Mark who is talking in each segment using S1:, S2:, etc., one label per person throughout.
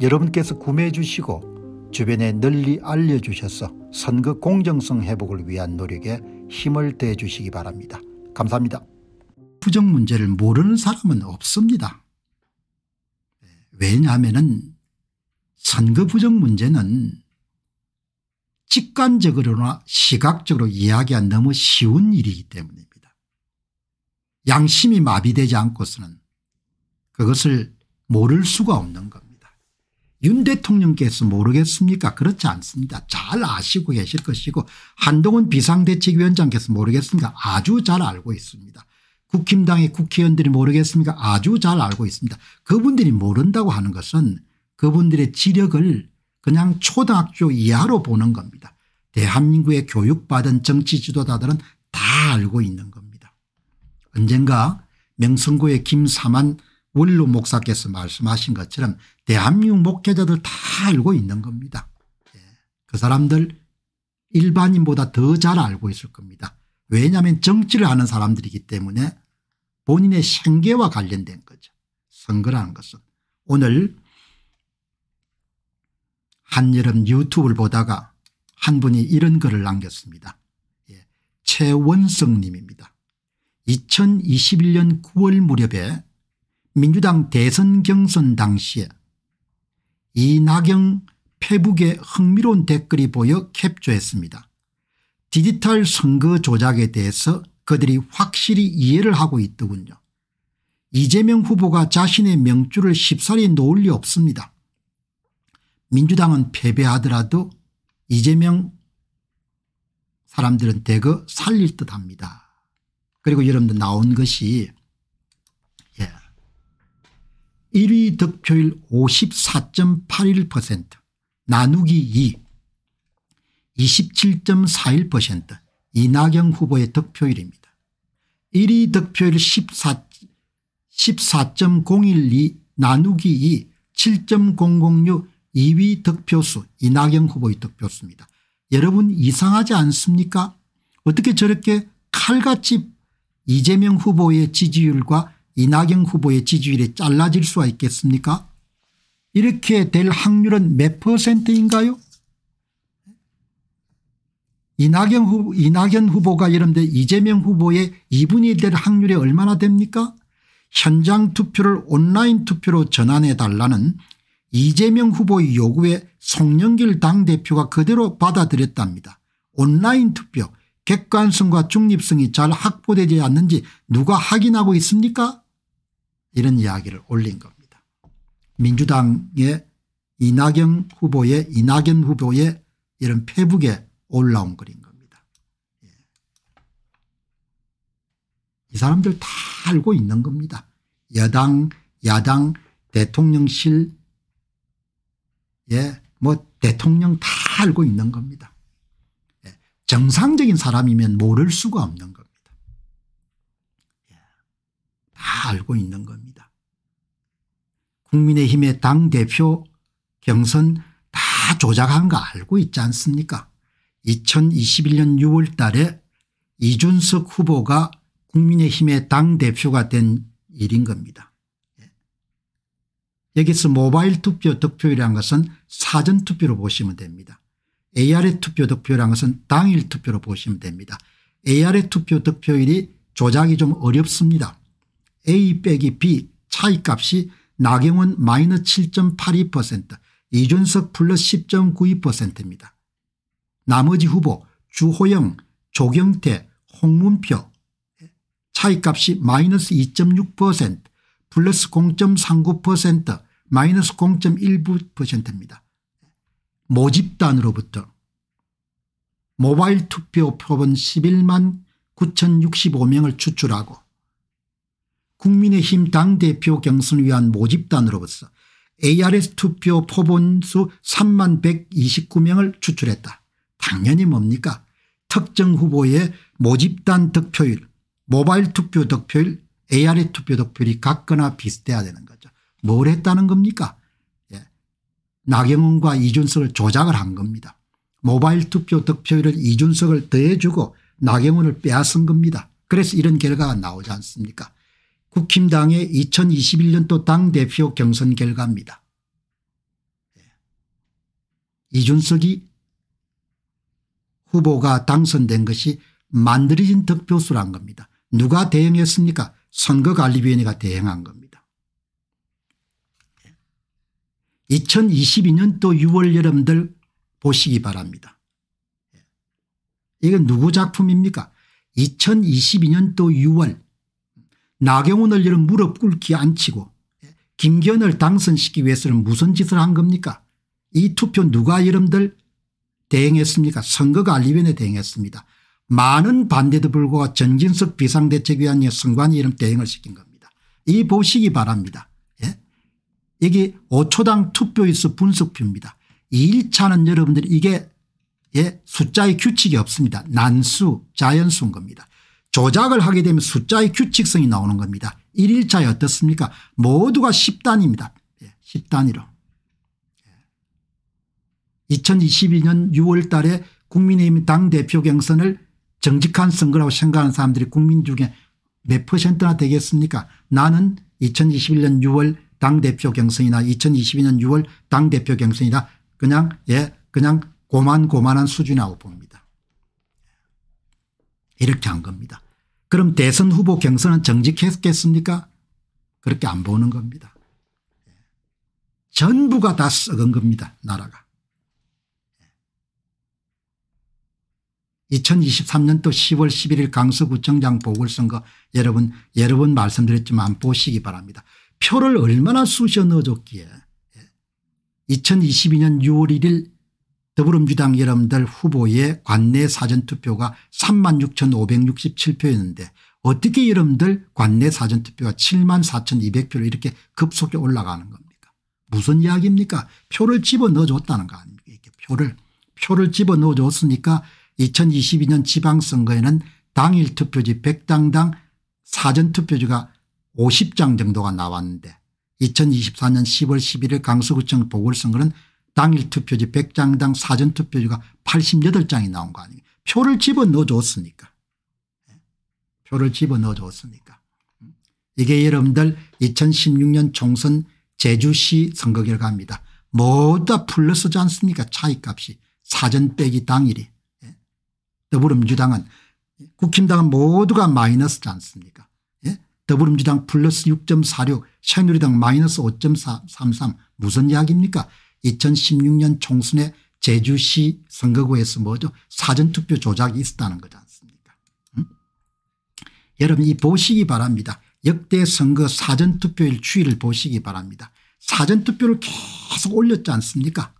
S1: 여러분께서 구매해 주시고 주변에 널리 알려주셔서 선거 공정성 회복을 위한 노력에 힘을 대해 주시기 바랍니다. 감사합니다. 부정 문제를 모르는 사람은 없습니다. 네, 왜냐하면 선거 부정 문제는 직관적으로나 시각적으로 이야기한 너무 쉬운 일이기 때문입니다. 양심이 마비되지 않고서는 그것을 모를 수가 없는 겁니다. 윤 대통령께서 모르겠습니까 그렇지 않습니다. 잘 아시고 계실 것이고 한동훈 비상대책위원장께서 모르겠습니까 아주 잘 알고 있습니다. 국힘당의 국회의원들이 모르겠습니까 아주 잘 알고 있습니다. 그분들이 모른다고 하는 것은 그분들의 지력을 그냥 초등학교 이하로 보는 겁니다. 대한민국의 교육받은 정치 지도자들은 다 알고 있는 겁니다. 언젠가 명성고의 김사만 원로 목사께서 말씀하신 것처럼 대한민국 목회자들 다 알고 있는 겁니다. 예. 그 사람들 일반인보다 더 잘 알고 있을 겁니다. 왜냐하면 정치를 하는 사람들이기 때문에 본인의 생계와 관련된 거죠. 선거라는 것은. 오늘 한여름 유튜브를 보다가 한 분이 이런 글을 남겼습니다. 예. 최원성 님입니다. 2021년 9월 무렵에 민주당 대선 경선 당시에 이낙영 페북에 흥미로운 댓글이 보여 캡처했습니다. 디지털 선거 조작에 대해서 그들이 확실히 이해를 하고 있더군요. 이재명 후보가 자신의 명주를 쉽사리 놓을 리 없습니다. 민주당은 패배하더라도 이재명 사람들은 대거 살릴 듯합니다. 그리고 여러분들 나온 것이 1위 득표율 54.81% 나누기 2 27.41% 이낙연 후보의 득표율입니다. 1위 득표율 14, 0 1 2 나누기 2 7.006 2위 득표수 이낙연 후보의 득표수입니다. 여러분 이상하지 않습니까 어떻게 저렇게 칼같이 이재명 후보의 지지율과 이낙연 후보의 지지율이 잘라질 수가 있겠습니까 이렇게 될 확률은 몇 퍼센트인가요 이낙연, 후보, 이낙연 후보가 이런데 이재명 후보의 2분이 될 확률이 얼마나 됩니까 현장 투표를 온라인 투표로 전환해 달라는 이재명 후보의 요구에 송영길 당대표가 그대로 받아들였답니다. 온라인 투표 객관성과 중립성이 잘 확보되지 않는지 누가 확인하고 있습니까 이런 이야기를 올린 겁니다. 민주당의 이낙연 후보의 이낙연 후보의 이런 페북에 올라온 글인 겁니다. 예. 이 사람들 다 알고 있는 겁니다. 여당 야당 대통령실 예, 뭐 대통령 다 알고 있는 겁니다. 예. 정상적인 사람이면 모를 수가 없는 겁니다. 알고 있는 겁니다. 국민의힘의 당대표 경선 다 조작한 거 알고 있지 않습니까 2021년 6월 달에 이준석 후보가 국민의힘의 당대표가 된 일인 겁니다. 예. 여기서 모바일 투표 득표율이라 것은 사전 투표로 보시면 됩니다. AR의 투표 득표라는 것은 당일 투표로 보시면 됩니다. AR의 투표 득표율이 조작이 좀 어렵습니다. A 빼기 B 차이값이 나경원 마이너7.82% 이준석 플러스 10.92%입니다. 나머지 후보 주호영 조경태 홍문표 차이값이 마이너스 2.6% 플러스 0.39% 마이너스 0.1%입니다. 모집단으로부터 모바일 투표 표본 11만 9,065명을 추출하고 국민의힘 당대표 경선을 위한 모집단으로서 ARS 투표 포본수 3만 129명을 추출했다. 당연히 뭡니까 특정 후보의 모집단 득표율 모바일 투표 득표율 ARS 투표 득표율이 같거나 비슷해야 되는 거죠. 뭘 했다는 겁니까 예. 나경원과 이준석을 조작을 한 겁니다. 모바일 투표 득표율을 이준석을 더해주고 나경원을 빼앗은 겁니다. 그래서 이런 결과가 나오지 않습니까 국힘당의 2021년도 당대표 경선 결과입니다. 예. 이준석이 후보가 당선된 것이 만들어진 득표수란 겁니다. 누가 대행했습니까? 선거관리위원회가 대행한 겁니다. 2022년도 6월 여러들 보시기 바랍니다. 예. 이건 누구 작품입니까? 2022년도 6월 나경원을 이런 무릎 꿇기 앉히고 예, 김기현을 당선시키기 위해서는 무슨 짓을 한 겁니까 이 투표 누가 여러분들 대행했습니까 선거관리위원회 대행했습니다. 많은 반대도 불구하고 전진석 비상대책위원회 선관위 이름 대행을 시킨 겁니다. 이 보시기 바랍니다. 예? 이게 5초당 투표일수 분석표입니다. 2차는 여러분들 이게 예? 숫자의 규칙이 없습니다. 난수 자연수인 겁니다. 조작을 하게 되면 숫자의 규칙성이 나오는 겁니다. 1일차에 어떻습니까 모두가 10단입니다. 10단위로. 예, 2022년 예. 6월 달에 국민의힘 당대표 경선을 정직한 선거라고 생각하는 사람들이 국민 중에 몇 퍼센트나 되겠습니까 나는 2021년 6월 당대표 경선이나 2022년 6월 당대표 경선이나 그냥 예 그냥 고만고만한 수준이라고 봅니다. 예. 이렇게 한 겁니다. 그럼 대선 후보 경선은 정직했겠습니까 그렇게 안 보는 겁니다. 전부가 다 썩은 겁니다 나라가. 2023년도 10월 11일 강서구청장 보궐선거 여러분 여러 분 말씀드렸지만 보시기 바랍니다. 표를 얼마나 쑤셔 넣어줬기에 2022년 6월 1일 더불어민주당 여러분들 후보의 관내 사전투표가 36,567표였는데 어떻게 여러분들 관내 사전투표가 74,200표로 이렇게 급속히 올라가는 겁니까 무슨 이야기입니까 표를 집어넣어줬다는 거 아닙니까 이렇게 표를 표를 집어넣어줬으니까 2022년 지방선거에는 당일 투표지 100당당 사전투표지가 50장 정도가 나왔는데 2024년 10월 11일 강서구청 보궐선거는 당일 투표지 100장당 사전투표지가 88장이 나온 거 아니에요. 표를 집어넣어줬으니까. 표를 집어넣어줬으니까. 이게 여러분들 2016년 총선 제주시 선거 결과입니다. 모두 다 플러스지 않습니까 차이값이 사전 빼기 당일이. 예? 더불어민주당은 국힘당은 모두가 마이너스지 않습니까 예? 더불어민주당 플러스 6.46 새누리당 마이너스 5.33 무슨 이야기입니까 2016년 총선에 제주시 선거구에서 뭐죠 사전투표 조작이 있었다는 거지 않습니까 음? 여러분 이 보시기 바랍니다. 역대 선거 사전투표일 추이를 보시기 바랍니다. 사전투표를 계속 올렸지 않습니까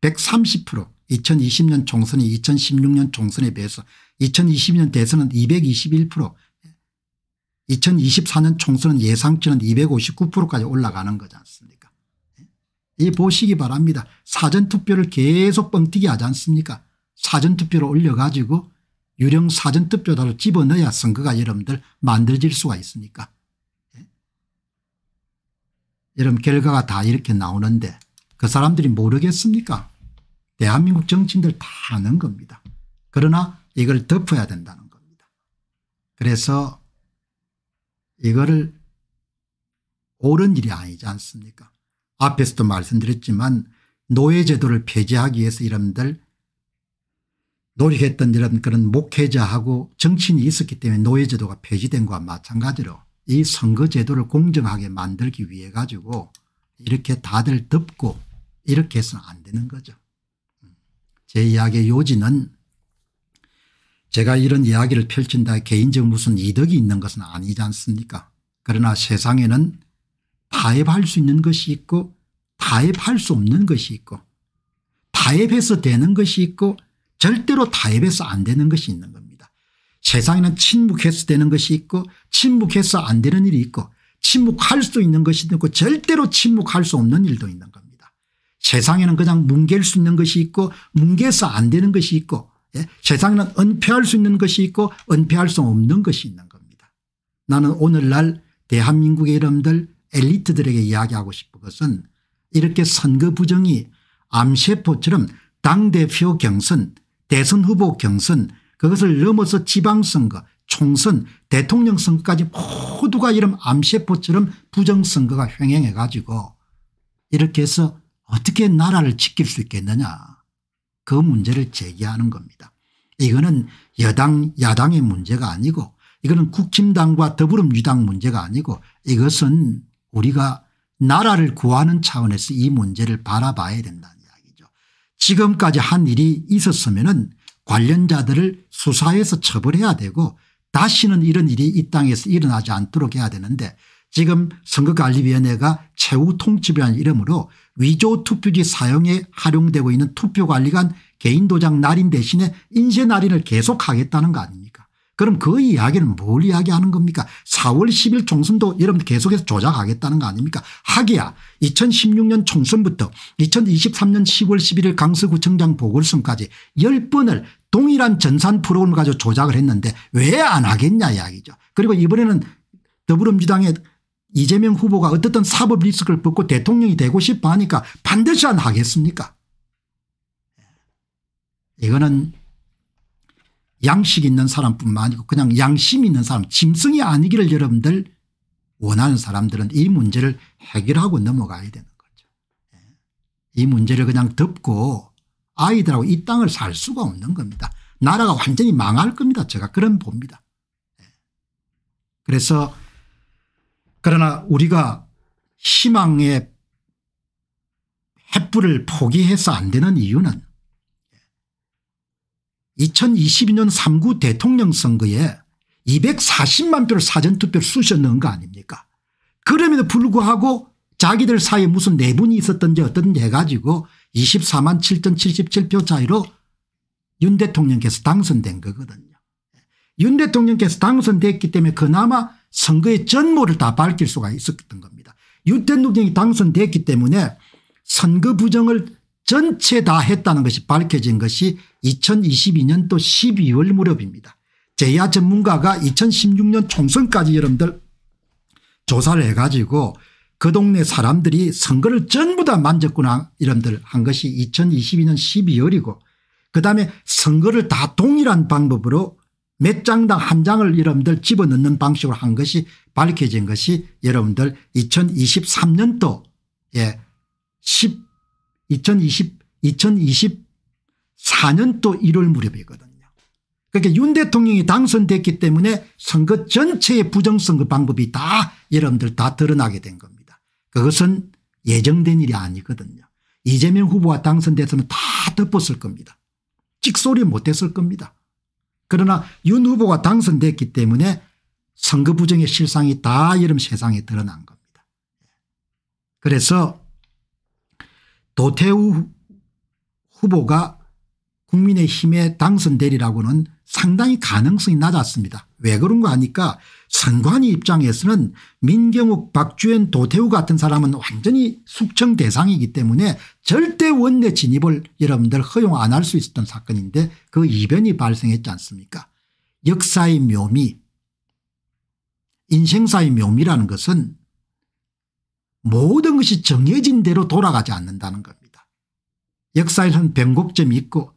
S1: 130% 예? 2020년 총선이 2016년 총선에 비해서 2020년 대선은 221% 2024년 예? 총선은 예상치는 259%까지 올라가는 거지 않습니까 이 보시기 바랍니다. 사전투표를 계속 뻥튀기 하지 않습니까 사전투표를 올려가지고 유령 사전투표자로 집어넣어야 선거가 여러분들 만들어질 수가 있습니까 예? 여러분 결과가 다 이렇게 나오는데 그 사람들이 모르겠습니까 대한민국 정치인들 다 아는 겁니다. 그러나 이걸 덮어야 된다는 겁니다. 그래서 이거를 옳은 일이 아니지 않습니까 앞에서도 말씀드렸지만 노예제도를 폐지하기 위해서 여러분들 노력했던 이런 그런 목회자하고 정치인이 있었기 때문에 노예제도가 폐지된 것과 마찬가지로 이 선거제도를 공정하게 만들기 위해 가지고 이렇게 다들 덮고 이렇게 해서는 안 되는 거죠. 음. 제 이야기의 요지는 제가 이런 이야기를 펼친다 개인적 무슨 이득이 있는 것은 아니지 않습니까 그러나 세상에는 타협할 수 있는 것이 있고 타협할 수 없는 것이 있고 타협해서 되는 것이 있고 절대로 타협해서 안 되는 것이 있는 겁니다. 세상에는 침묵해서 되는 것이 있고 침묵해서 안 되는 일이 있고 침묵할 수 있는 것이 있고 절대로 침묵할 수 없는 일도 있는 겁니다. 세상에는 그냥 뭉갤 수 있는 것이 있고 뭉개서 안 되는 것이 있고 예? 세상에는 은폐할 수 있는 것이 있고 은폐할 수 없는 것이 있는 겁니다. 나는 오늘날 대한민국의 여러분들 엘리트들에게 이야기하고 싶은 것은 이렇게 선거 부정이 암세포처럼 당대표 경선 대선 후보 경선 그것을 넘어서 지방선거 총선 대통령 선거까지 모두가 이런 암세포처럼 부정선거가 횡행해 가지고 이렇게 해서 어떻게 나라를 지킬 수 있겠느냐 그 문제를 제기하는 겁니다. 이거는 여당 야당의 문제가 아니고 이거는 국힘당과 더불어민주당 문제가 아니고 이것은 우리가 나라를 구하는 차원에서 이 문제를 바라봐야 된다는 이야기죠. 지금까지 한 일이 있었으면 은 관련자들을 수사해서 처벌해야 되고 다시는 이런 일이 이 땅에서 일어나지 않도록 해야 되는데 지금 선거관리위원회가 최후 통치이라는 이름으로 위조 투표지 사용에 활용되고 있는 투표관리관 개인도장 날인 대신에 인쇄 날인을 계속하겠다는 거 아닙니까 그럼 그 이야기는 뭘 이야기하는 겁니까 4월 10일 총선도 여러분 들 계속해서 조작하겠다는 거 아닙니까 하기야 2016년 총선부터 2023년 10월 11일 강서구청장 보궐선까지 10번을 동일한 전산 프로그램을 가지고 조작을 했는데 왜 안 하겠냐 이야기죠 그리고 이번에는 더불어민주당의 이재명 후보가 어떻든 사법 리스크를 벗고 대통령이 되고 싶어 하니까 반드시 안 하겠습니까 이거는 양식 있는 사람뿐만 아니고 그냥 양심 있는 사람 짐승이 아니기를 여러분들 원하는 사람들은 이 문제를 해결하고 넘어가야 되는 거죠. 예. 이 문제를 그냥 덮고 아이들하고 이 땅을 살 수가 없는 겁니다. 나라가 완전히 망할 겁니다. 제가 그런 봅니다. 예. 그래서 그러나 우리가 희망의 햇불을 포기해서 안 되는 이유는 2022년 3구 대통령 선거에 240만 표를 사전투표를 쑤셨는 거 아닙니까 그럼에도 불구하고 자기들 사이에 무슨 내분이 있었던지 어떤지 해가지고 24만 7 7 7표 차이로 윤 대통령께서 당선된 거거든요. 윤 대통령께서 당선됐기 때문에 그나마 선거의 전모를 다 밝힐 수가 있었던 겁니다. 윤 대통령이 당선됐기 때문에 선거 부정을 전체 다 했다는 것이 밝혀진 것이 2022년도 12월 무렵입니다. 제야 전문가가 2016년 총선까지 여러분들 조사를 해가지고 그 동네 사람들이 선거를 전부 다 만졌구나 이런들 한 것이 2022년 12월이고 그다음에 선거를 다 동일한 방법으로 몇 장당 한 장을 여러분들 집어넣는 방식으로 한 것이 밝혀진 것이 여러분들 2023년도 예 10, 2020, 2020 4년 또 1월 무렵이거든요. 그러니까 윤 대통령이 당선됐기 때문에 선거 전체의 부정선거 방법이 다 여러분들 다 드러나게 된 겁니다. 그것은 예정된 일이 아니거든요. 이재명 후보가 당선돼서는 다 덮었을 겁니다. 찍소리 못했을 겁니다. 그러나 윤 후보가 당선됐기 때문에 선거 부정의 실상이 다 여름 세상에 드러난 겁니다. 그래서 도태우 후보가 국민의힘에 당선되리라고는 상당히 가능성이 낮았습니다. 왜 그런 가하니까 선관위 입장에서는 민경욱 박주현 도태우 같은 사람은 완전히 숙청 대상이기 때문에 절대 원내 진입을 여러분들 허용 안 할 수 있었던 사건인데 그 이변이 발생했지 않습니까 역사의 묘미 인생사의 묘미라는 것은 모든 것이 정해진 대로 돌아가지 않는다는 겁니다. 역사에는 변곡점이 있고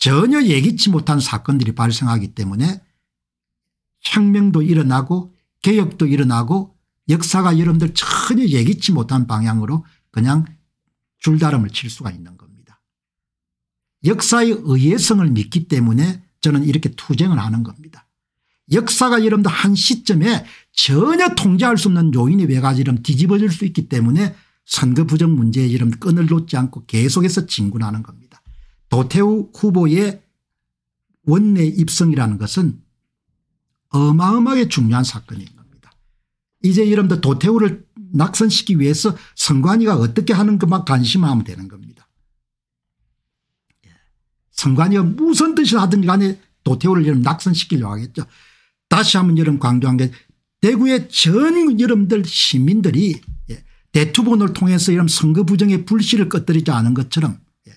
S1: 전혀 예기치 못한 사건들이 발생하기 때문에 혁명도 일어나고 개혁도 일어나고 역사가 여러분들 전혀 예기치 못한 방향으로 그냥 줄다름을 칠 수가 있는 겁니다. 역사의 의외성을 믿기 때문에 저는 이렇게 투쟁을 하는 겁니다. 역사가 여러분들 한 시점에 전혀 통제할 수 없는 요인이 왜가지럼 뒤집어질 수 있기 때문에 선거 부정 문제에 이런 끈을 놓지 않고 계속해서 진군하는 겁니다. 도태우 후보의 원내 입성이라는 것은 어마어마하게 중요한 사건인 겁니다. 이제 이름도 도태우를 낙선시키기 위해서 선관위가 어떻게 하는 것만 관심하면 되는 겁니다. 예. 선관위가 무슨 뜻을 하든 간에 도태우를 여름 낙선시키려고 하겠죠. 다시 한번 여름 강조한 게 대구의 전 여러분들 시민들이 예, 대투본을 통해서 이런 선거 부정의 불씨를 꺼뜨리지 않은 것처럼 예,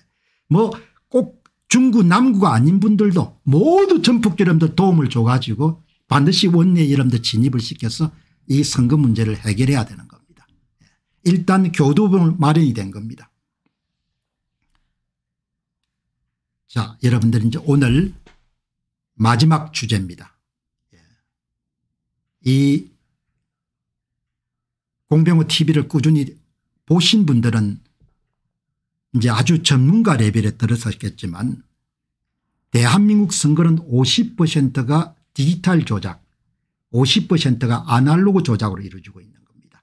S1: 뭐꼭 중구 남구가 아닌 분들도 모두 전북여러분들 도움을 줘가지고 반드시 원내 여러분들 진입을 시켜서 이 선거 문제를 해결해야 되는 겁니다. 예. 일단 교도봉 마련이 된 겁니다. 자 여러분들 이제 오늘 마지막 주제입니다. 예. 이 공병호 tv를 꾸준히 보신 분들은 이제 아주 전문가 레벨에 들어섰겠지만 대한민국 선거는 50%가 디지털 조작 50%가 아날로그 조작으로 이루어지고 있는 겁니다.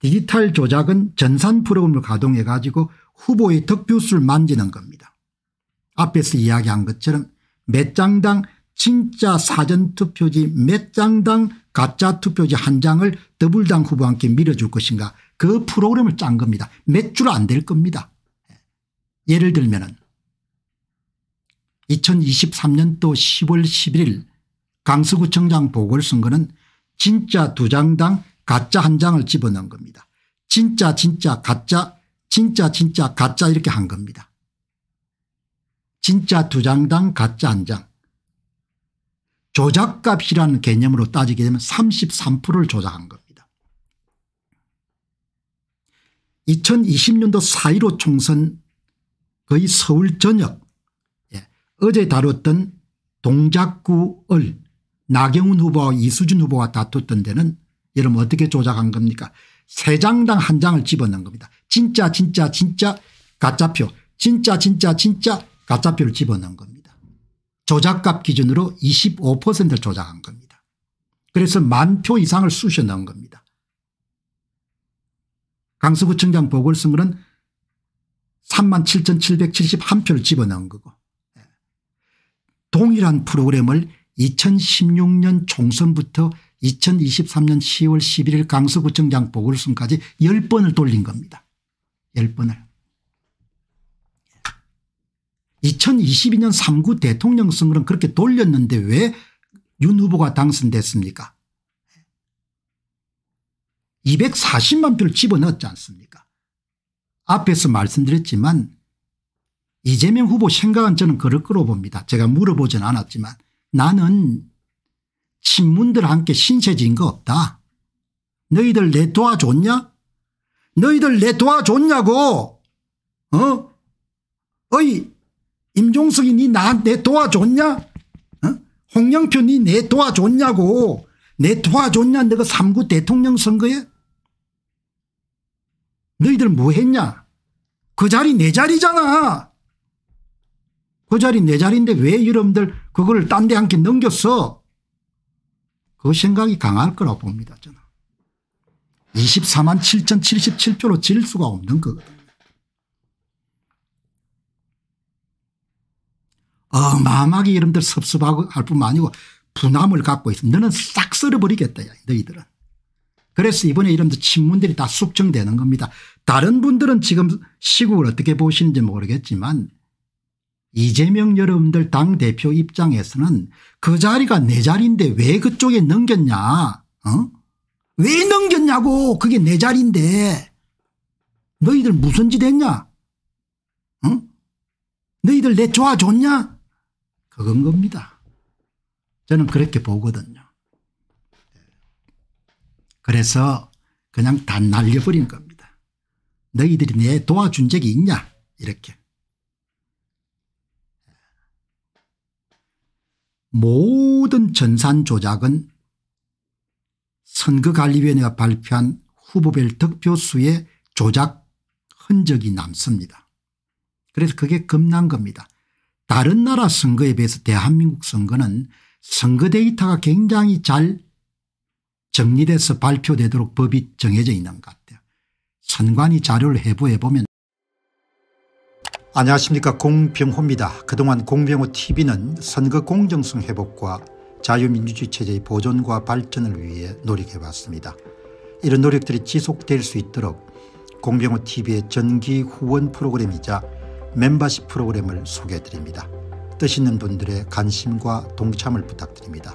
S1: 디지털 조작은 전산 프로그램을 가동해 가지고 후보의 득표수를 만지는 겁니다. 앞에서 이야기한 것처럼 몇 장당 진짜 사전투표지 몇 장당 가짜 투표지 한 장을 더블당 후보한테 밀어줄 것인가 그 프로그램을 짠 겁니다. 몇 줄 안 될 겁니다. 예를 들면 2023년도 10월 11일 강서구청장 보궐선거는 진짜 두 장당 가짜 한 장을 집어넣은 겁니다. 진짜 진짜 가짜 진짜 진짜 가짜 이렇게 한 겁니다. 진짜 두 장당 가짜 한 장. 조작값이라는 개념으로 따지게 되면 33%를 조작한 겁니다. 2020년도 4.15 총선 거의 서울 전역 예. 어제 다뤘던 동작구 을 나경훈 후보와 이수진 후보가 다퉜던 데는 여러분 어떻게 조작한 겁니까 세 장당 한 장을 집어넣은 겁니다. 진짜 진짜 진짜 가짜표 진짜 진짜 진짜 가짜표를 집어넣은 겁니다. 조작값 기준으로 25%를 조작한 겁니다. 그래서 만 표 이상을 쑤셔 넣은 겁니다. 강서구청장 보궐선거는 37,771표를 집어넣은 거고 예. 동일한 프로그램을 2016년 총선부터 2023년 10월 11일 강서구청장 보궐선까지 10번을 돌린 겁니다. 10번을. 2022년 3구 대통령 선거는 그렇게 돌렸는데 왜 윤 후보가 당선됐습니까 240만 예. 표를 집어넣었지 않습니까 앞에서 말씀드렸지만 이재명 후보 생각은 저는 그럴 거로 봅니다. 제가 물어보진 않았지만 나는 친문들 함께 신세진 거 없다. 너희들 내 도와줬냐? 너희들 내 도와줬냐고 어? 어이 임종석이 니 나한테 도와줬냐? 어? 홍영표 니 내 도와줬냐고 내 도와줬냐 내가 3구 대통령 선거에? 너희들 뭐 했냐 그 자리 내 자리잖아 그 자리 내 자리인데 왜 여러분들 그걸 딴 데한개 넘겼어 그 생각이 강할 거라고 봅니다 저는 24만 7,077표로 질 수가 없는 거거든요 어마어마하게 여러분들 섭섭하고 할 뿐만 아니고 분함을 갖고 있어 너는 싹 썰어버리겠다 야, 너희들은 그래서 이번에 이름도 친문들이 다 숙청되는 겁니다. 다른 분들은 지금 시국을 어떻게 보시는지 모르겠지만 이재명 여러분들 당대표 입장에서는 그 자리가 내 자리인데 왜 그쪽에 넘겼냐 어? 왜 넘겼냐고 그게 내 자리인데 너희들 무슨 짓 했냐 응? 어? 너희들 내 좋아 줬냐 그건 겁니다. 저는 그렇게 보거든요. 그래서 그냥 다 날려버린 겁니다. 너희들이 내 도와준 적이 있냐 이렇게. 모든 전산 조작은 선거관리위원회가 발표한 후보별 득표수의 조작 흔적이 남습니다. 그래서 그게 겁난 겁니다. 다른 나라 선거에 비해서 대한민국 선거는 선거 데이터가 굉장히 잘 정리돼서 발표되도록 법이 정해져 있는 것 같아요. 선관위 자료를 해부해 보면 안녕하십니까 공병호입니다. 그동안 공병호 tv는 선거 공정성 회복과 자유민주주의 체제의 보존과 발전을 위해 노력해왔습니다. 이런 노력들이 지속될 수 있도록 공병호 tv의 전기 후원 프로그램이자 멤버십 프로그램을 소개해드립니다. 뜻 있는 분들의 관심과 동참을 부탁드립니다.